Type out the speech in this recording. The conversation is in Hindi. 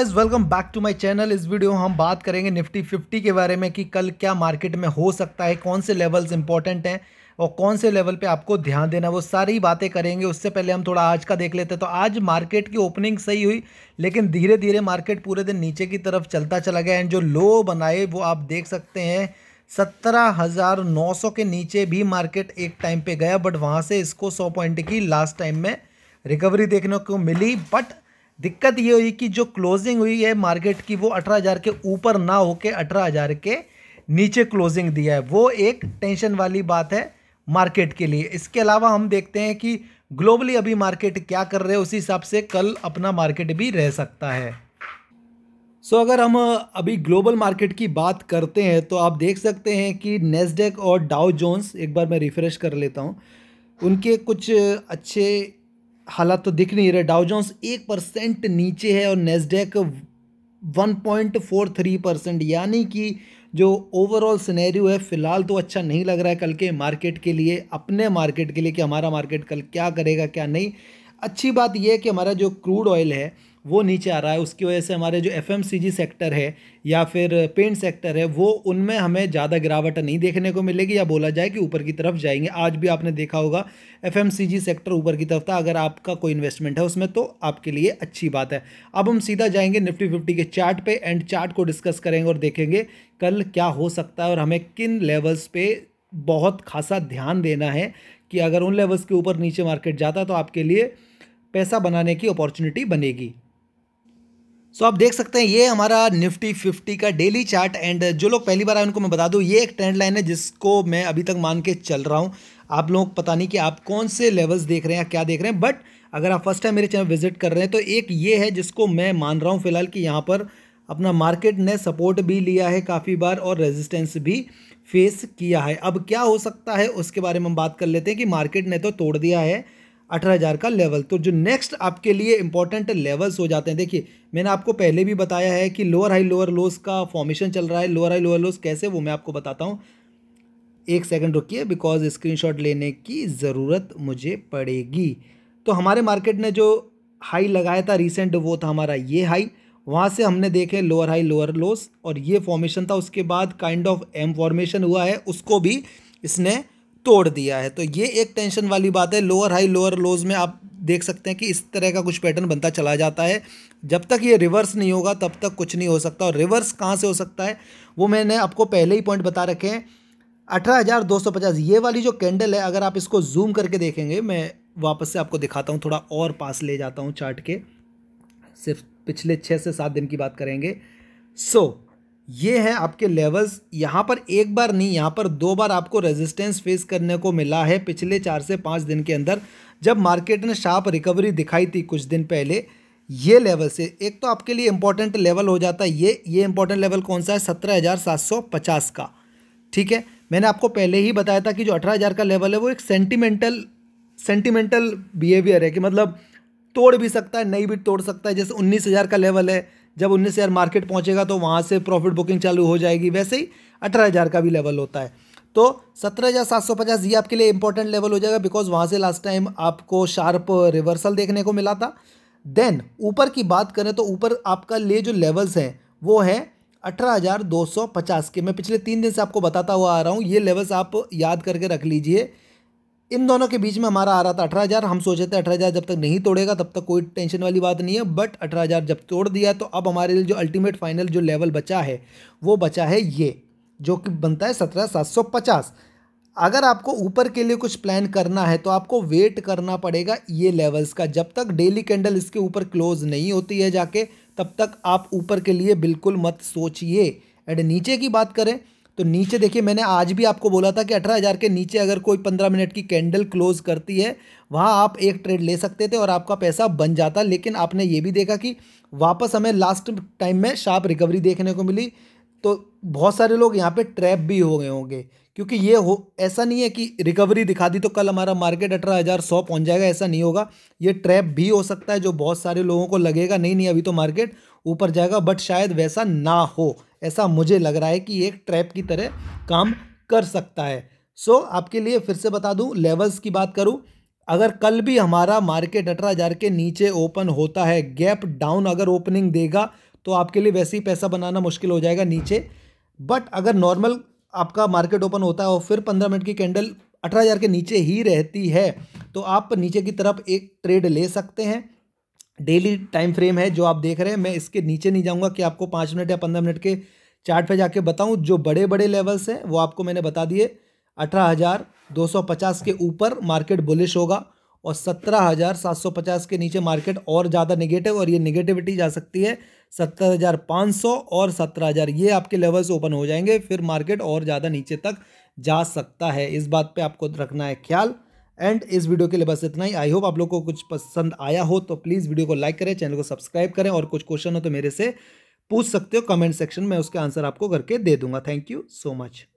guys welcome back to my channel इस वीडियो हम बात करेंगे निफ्टी 50 के बारे में कि कल क्या मार्केट में हो सकता है कौन से लेवल्स इंपॉर्टेंट हैं और कौन से लेवल पे आपको ध्यान देना वो सारी बातें करेंगे उससे पहले हम थोड़ा आज का देख लेते हैं तो आज मार्केट की ओपनिंग सही हुई लेकिन धीरे धीरे मार्केट पूरे दिन नीचे की तरफ चलता चला गया एंड जो लो बनाए वो आप देख सकते हैं सत्रह हज़ार नौ सौ के नीचे भी मार्केट एक टाइम पे गया बट वहाँ से इसको सौ पॉइंट की लास्ट टाइम में रिकवरी देखने को मिली बट दिक्कत ये हुई कि जो क्लोजिंग हुई है मार्केट की वो अठारह हज़ार के ऊपर ना होके अठारह हज़ार के नीचे क्लोजिंग दिया है वो एक टेंशन वाली बात है मार्केट के लिए इसके अलावा हम देखते हैं कि ग्लोबली अभी मार्केट क्या कर रहे हैं उसी हिसाब से कल अपना मार्केट भी रह सकता है सो so, अगर हम अभी ग्लोबल मार्केट की बात करते हैं तो आप देख सकते हैं कि नेस्डेक और डाउ जोन्स एक बार मैं रिफ़्रेश कर लेता हूँ उनके कुछ अच्छे हालात तो दिख नहीं रहे डाउजॉन्स एक परसेंट नीचे है और Nasdaq one point four three percent यानी कि जो ओवरऑल सिनेरियो है फ़िलहाल तो अच्छा नहीं लग रहा है कल के मार्केट के लिए अपने मार्केट के लिए कि हमारा मार्केट कल क्या करेगा क्या नहीं अच्छी बात यह है कि हमारा जो क्रूड ऑयल है वो नीचे आ रहा है उसकी वजह से हमारे जो एफ सेक्टर है या फिर पेंट सेक्टर है वो उनमें हमें ज़्यादा गिरावट नहीं देखने को मिलेगी या बोला जाए कि ऊपर की तरफ जाएंगे आज भी आपने देखा होगा एफ सेक्टर ऊपर की तरफ था अगर आपका कोई इन्वेस्टमेंट है उसमें तो आपके लिए अच्छी बात है अब हम सीधा जाएंगे निफ्टी फिफ्टी के चार्ट पे एंड चार्ट को डिस्कस करेंगे और देखेंगे कल क्या हो सकता है और हमें किन लेवल्स पे बहुत खासा ध्यान देना है कि अगर उन लेवल्स के ऊपर नीचे मार्केट जाता तो आपके लिए पैसा बनाने की अपॉर्चुनिटी बनेगी सो so, आप देख सकते हैं ये हमारा निफ्टी फिफ्टी का डेली चार्ट एंड जो लोग पहली बार आए उनको मैं बता दूँ ये एक ट्रेंड लाइन है जिसको मैं अभी तक मान के चल रहा हूँ आप लोग पता नहीं कि आप कौन से लेवल्स देख रहे हैं या क्या देख रहे हैं बट अगर आप फर्स्ट टाइम मेरे चैनल विजिट कर रहे हैं तो एक ये है जिसको मैं मान रहा हूँ फिलहाल कि यहाँ पर अपना मार्केट ने सपोर्ट भी लिया है काफ़ी बार और रेजिस्टेंस भी फेस किया है अब क्या हो सकता है उसके बारे में हम बात कर लेते हैं कि मार्केट ने तो तोड़ दिया है अठारह हज़ार का लेवल तो जो नेक्स्ट आपके लिए इंपॉर्टेंट लेवल्स हो जाते हैं देखिए मैंने आपको पहले भी बताया है कि लोअर हाई लोअर लोस का फॉर्मेशन चल रहा है लोअर हाई लोअर लोस कैसे वो मैं आपको बताता हूँ एक सेकंड रुकिए बिकॉज स्क्रीनशॉट लेने की ज़रूरत मुझे पड़ेगी तो हमारे मार्केट ने जो हाई लगाया था रिसेंट वो था हमारा ये हाई वहाँ से हमने देखे लोअर हाई लोअर लोस और ये फॉर्मेशन था उसके बाद काइंड ऑफ एम फॉर्मेशन हुआ है उसको भी इसने तोड़ दिया है तो ये एक टेंशन वाली बात है लोअर हाई लोअर लोज में आप देख सकते हैं कि इस तरह का कुछ पैटर्न बनता चला जाता है जब तक ये रिवर्स नहीं होगा तब तक कुछ नहीं हो सकता और रिवर्स कहाँ से हो सकता है वो मैंने आपको पहले ही पॉइंट बता रखे हैं अठारह ये वाली जो कैंडल है अगर आप इसको जूम करके देखेंगे मैं वापस से आपको दिखाता हूँ थोड़ा और पास ले जाता हूँ चार्ट के सिर्फ पिछले छः से सात दिन की बात करेंगे सो so, ये है आपके लेवल्स यहाँ पर एक बार नहीं यहाँ पर दो बार आपको रेजिस्टेंस फेस करने को मिला है पिछले चार से पाँच दिन के अंदर जब मार्केट ने शार्प रिकवरी दिखाई थी कुछ दिन पहले ये लेवल से एक तो आपके लिए इंपॉर्टेंट लेवल हो जाता है ये ये इंपॉर्टेंट लेवल कौन सा है सत्रह हज़ार सात सौ पचास का ठीक है मैंने आपको पहले ही बताया था कि जो अठारह हज़ार का लेवल है वो एक सेंटिमेंटल सेंटिमेंटल बिहेवियर है कि मतलब तोड़ भी सकता है नहीं भी तोड़ सकता है जैसे उन्नीस हज़ार का लेवल है जब उन्नीस हज़ार मार्केट पहुंचेगा तो वहाँ से प्रॉफिट बुकिंग चालू हो जाएगी वैसे ही अठारह हज़ार का भी लेवल होता है तो सत्रह हज़ार सात सौ पचास ये आपके लिए इंपॉर्टेंट लेवल हो जाएगा बिकॉज वहाँ से लास्ट टाइम आपको शार्प रिवर्सल देखने को मिला था देन ऊपर की बात करें तो ऊपर आपका लिए जो लेवल्स हैं वो है अठारह हज़ार दो सौ पचास के मैं पिछले तीन दिन से आपको बताता हुआ आ रहा हूँ ये लेवल्स आप याद करके रख लीजिए इन दोनों के बीच में हमारा आ रहा था अठारह हज़ार हम सोचे थे अठारह हज़ार जब तक नहीं तोड़ेगा तब तक कोई टेंशन वाली बात नहीं है बट अठारह हज़ार जब तोड़ दिया तो अब हमारे लिए जो अल्टीमेट फाइनल जो लेवल बचा है वो बचा है ये जो कि बनता है सत्रह सात सौ पचास अगर आपको ऊपर के लिए कुछ प्लान करना है तो आपको वेट करना पड़ेगा ये लेवल्स का जब तक डेली कैंडल इसके ऊपर क्लोज नहीं होती है जाके तब तक आप ऊपर के लिए बिल्कुल मत सोचिए एंड नीचे की बात करें तो नीचे देखिए मैंने आज भी आपको बोला था कि अठारह हज़ार के नीचे अगर कोई पंद्रह मिनट की कैंडल क्लोज करती है वहाँ आप एक ट्रेड ले सकते थे और आपका पैसा बन जाता लेकिन आपने ये भी देखा कि वापस हमें लास्ट टाइम में शार्प रिकवरी देखने को मिली तो बहुत सारे लोग यहाँ पे ट्रैप भी हो गए होंगे क्योंकि ये हो ऐसा नहीं है कि रिकवरी दिखा दी तो कल हमारा मार्केट अठारह हज़ार सौ पहुँच जाएगा ऐसा नहीं होगा ये ट्रैप भी हो सकता है जो बहुत सारे लोगों को लगेगा नहीं नहीं अभी तो मार्केट ऊपर जाएगा बट शायद वैसा ना हो ऐसा मुझे लग रहा है कि एक ट्रैप की तरह काम कर सकता है सो so, आपके लिए फिर से बता दूं लेवल्स की बात करूं अगर कल भी हमारा मार्केट अठारह हज़ार के नीचे ओपन होता है गैप डाउन अगर ओपनिंग देगा तो आपके लिए वैसे ही पैसा बनाना मुश्किल हो जाएगा नीचे बट अगर नॉर्मल आपका मार्केट ओपन होता है और फिर पंद्रह मिनट की कैंडल अठारह हज़ार के नीचे ही रहती है तो आप नीचे की तरफ एक ट्रेड ले सकते हैं डेली टाइम फ्रेम है जो आप देख रहे हैं मैं इसके नीचे नहीं जाऊँगा कि आपको पाँच मिनट या पंद्रह मिनट के चार्ट पे जाके बताऊँ जो बड़े बड़े लेवल्स हैं वो आपको मैंने बता दिए अठारह हज़ार दो सौ पचास के ऊपर मार्केट बुलिश होगा और सत्रह हज़ार सात सौ पचास के नीचे मार्केट और ज़्यादा निगेटिव और ये निगेटिविटी जा सकती है सत्तर हज़ार पाँच सौ और सत्रह हज़ार ये आपके लेवल्स ओपन हो जाएंगे फिर मार्केट और ज़्यादा नीचे तक जा सकता है इस बात पर आपको रखना है ख्याल एंड इस वीडियो के लिए बस इतना ही आई होप आप लोग को कुछ पसंद आया हो तो प्लीज़ वीडियो को लाइक करें चैनल को सब्सक्राइब करें और कुछ क्वेश्चन हो तो मेरे से पूछ सकते हो कमेंट सेक्शन में उसके आंसर आपको करके दे दूंगा थैंक यू सो मच